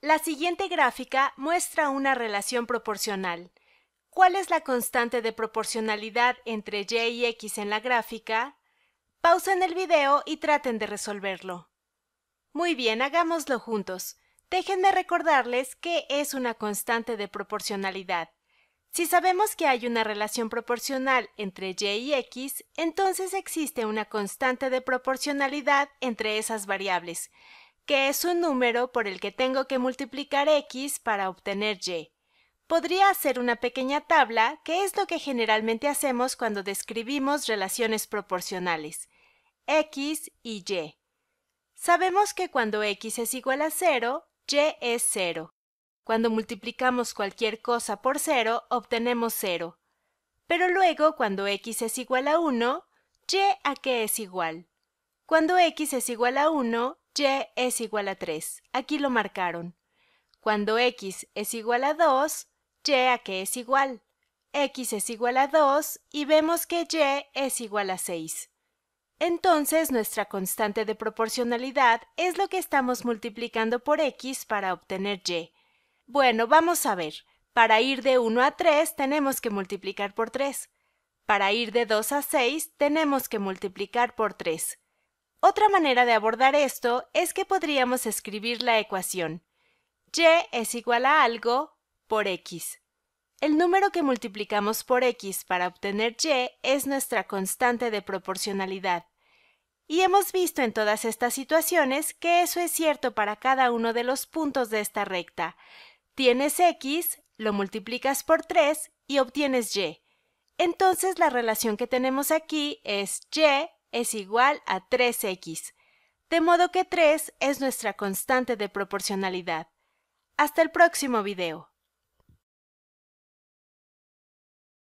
La siguiente gráfica muestra una relación proporcional. ¿Cuál es la constante de proporcionalidad entre y y x en la gráfica? Pausen el video y traten de resolverlo. Muy bien, hagámoslo juntos. Déjenme recordarles qué es una constante de proporcionalidad. Si sabemos que hay una relación proporcional entre y y x, entonces existe una constante de proporcionalidad entre esas variables que es un número por el que tengo que multiplicar x para obtener y. Podría hacer una pequeña tabla, que es lo que generalmente hacemos cuando describimos relaciones proporcionales, x y y. Sabemos que cuando x es igual a 0, y es 0. Cuando multiplicamos cualquier cosa por 0, obtenemos 0. Pero luego, cuando x es igual a 1, ¿y a qué es igual? Cuando x es igual a 1, y es igual a 3. Aquí lo marcaron. Cuando x es igual a 2, y a qué es igual. x es igual a 2 y vemos que y es igual a 6. Entonces, nuestra constante de proporcionalidad es lo que estamos multiplicando por x para obtener y. Bueno, vamos a ver. Para ir de 1 a 3 tenemos que multiplicar por 3. Para ir de 2 a 6 tenemos que multiplicar por 3. Otra manera de abordar esto es que podríamos escribir la ecuación y es igual a algo por x. El número que multiplicamos por x para obtener y es nuestra constante de proporcionalidad. Y hemos visto en todas estas situaciones que eso es cierto para cada uno de los puntos de esta recta. Tienes x, lo multiplicas por 3 y obtienes y. Entonces la relación que tenemos aquí es y es igual a 3x, de modo que 3 es nuestra constante de proporcionalidad. Hasta el próximo video.